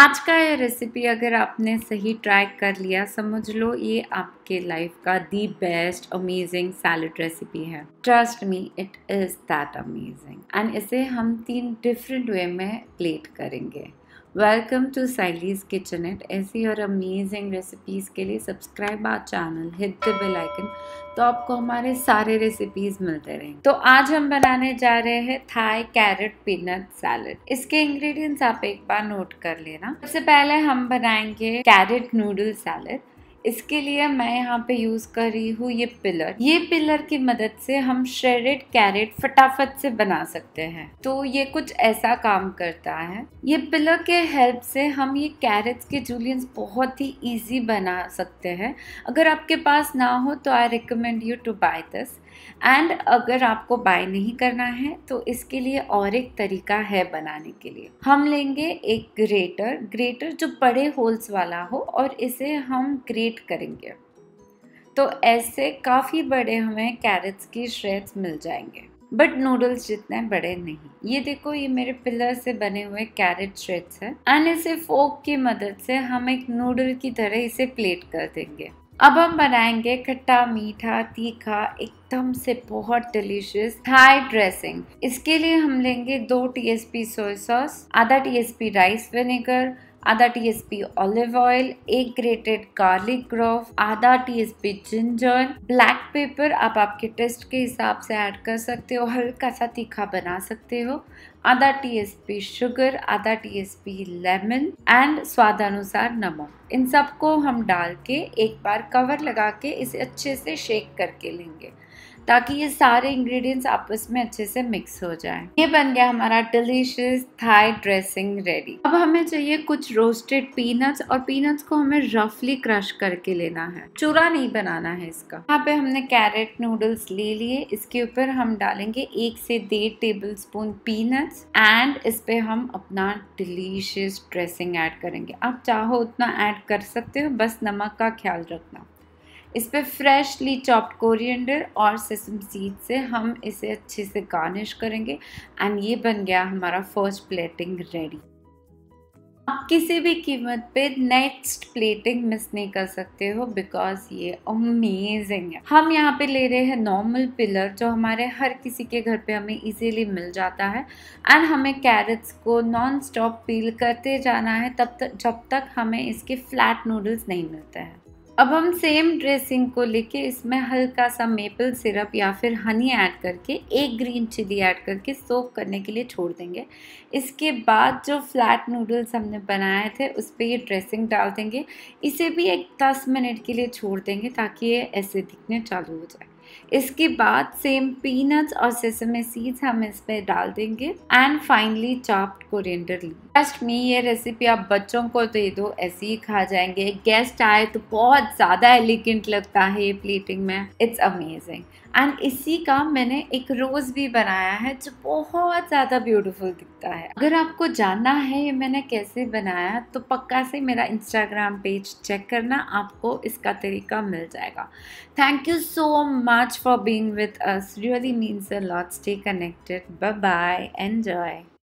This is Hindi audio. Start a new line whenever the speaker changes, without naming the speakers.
आज का ये रेसिपी अगर आपने सही ट्राई कर लिया समझ लो ये आपके लाइफ का the best amazing salad recipe है trust me it is that amazing and इसे हम तीन डिफरेंट वे में प्लेट करेंगे वेलकम टू साइलीज किचन एट ऐसी और अमेजिंग रेसिपीज़ के लिए subscribe our channel hit the bell icon तो आपको हमारे सारे रेसिपीज़ मिलते रहेंगे तो आज हम बनाने जा रहे हैं थाई कैरेट पीनट सैलड इसके इंग्रेडिएंट्स आप एक बार नोट कर लेना सबसे पहले हम बनाएंगे कैरेट नूडल सैलड इसके लिए मैं यहाँ पे यूज़ कर रही हूँ ये पिलर ये पिलर की मदद से हम श्रेडेड कैरेट फटाफट से बना सकते हैं तो ये कुछ ऐसा काम करता है ये पिलर के हेल्प से हम ये कैरेट्स के जूलियंस बहुत ही ईजी बना सकते हैं अगर आपके पास ना हो तो I recommend you to buy this and अगर आपको बाय नहीं करना है तो इसके लिए और एक तरीका है बनाने के लिए हम लेंगे एक ग्रेटर ग्रेटर जो बड़े होल्स वाला हो और इसे हम ग्रेट करेंगे तो ऐसे काफ़ी बड़े हमें कैरेट्स की श्रेड्स मिल जाएंगे बट नूडल्स जितने बड़े नहीं ये देखो ये मेरे पिलर से बने हुए कैरेट श्रेड्स है एंड इसे फोक की मदद से हम एक नूडल की तरह इसे प्लेट कर देंगे अब हम बनाएंगे खट्टा मीठा तीखा एकदम से बहुत डिलीशियस थाई ड्रेसिंग इसके लिए हम लेंगे दो T S P soy sauce आधा T S P rice vinegar आधा टीएसपी ऑलिव ऑयल एक ग्रेटेड गार्लिक ग्रोव आधा टीएसपी जिंजर ब्लैक पेपर आप आपके टेस्ट के हिसाब से ऐड कर सकते हो हल्का सा तीखा बना सकते हो आधा टीएसपी शुगर आधा टीएसपी लेमन एंड स्वादानुसार नमक इन सबको हम डाल के एक बार कवर लगा के इसे अच्छे से शेक करके लेंगे ताकि ये सारे इंग्रेडिएंट्स आपस में अच्छे से मिक्स हो जाए ये बन गया हमारा डिलीशियस थाई ड्रेसिंग रेडी अब हमें चाहिए कुछ रोस्टेड पीनट्स और पीनट्स को हमें रफली क्रश करके लेना है चूरा नहीं बनाना है इसका यहाँ पे हमने कैरेट नूडल्स ले लिए इसके ऊपर हम डालेंगे एक से डेढ़ टेबल स्पून पीनट्स एंड इस पे हम अपना डिलीशियस ड्रेसिंग ऐड करेंगे आप चाहो उतना ऐड कर सकते हो बस नमक का ख्याल रखना इस पर फ्रेशली चॉप्ड कोरिएंडर और सिसम सीड से हम इसे अच्छे से गार्निश करेंगे एंड ये बन गया हमारा फर्स्ट प्लेटिंग रेडी आप किसी भी कीमत पे नेक्स्ट प्लेटिंग मिस नहीं कर सकते हो बिकॉज ये अमेजिंग है हम यहाँ पे ले रहे हैं नॉर्मल पिलर जो हमारे हर किसी के घर पे हमें इजीली मिल जाता है एंड हमें कैरेट्स को नॉन स्टॉप पील करते जाना है तब तक जब तक हमें इसके फ्लैट नूडल्स नहीं मिलते हैं अब हम सेम ड्रेसिंग को लेके इसमें हल्का सा मेपल सिरप या फिर हनी ऐड करके एक ग्रीन चिली ऐड करके सोक करने के लिए छोड़ देंगे इसके बाद जो फ्लैट नूडल्स हमने बनाए थे उस पर ये ड्रेसिंग डाल देंगे इसे भी एक दस मिनट के लिए छोड़ देंगे ताकि ये ऐसे दिखने चालू हो जाए इसके बाद सेम पीनट्स और सेसमे सीड्स हम इस पर डाल देंगे and finally chopped coriander leave trust me ये रेसिपी आप बच्चों को दे दो ऐसे ही खा जाएंगे गेस्ट आए तो बहुत ज़्यादा एलिगेंट लगता है ये प्लेटिंग में इट्स अमेजिंग एंड इसी का मैंने एक रोज़ भी बनाया है जो बहुत ज़्यादा ब्यूटीफुल दिखता है अगर आपको जानना है ये मैंने कैसे बनाया तो पक्का से मेरा इंस्टाग्राम पेज चेक करना आपको इसका तरीका मिल जाएगा thank you so much much for being with us. Really means a lot. Stay connected. Bye bye. Enjoy.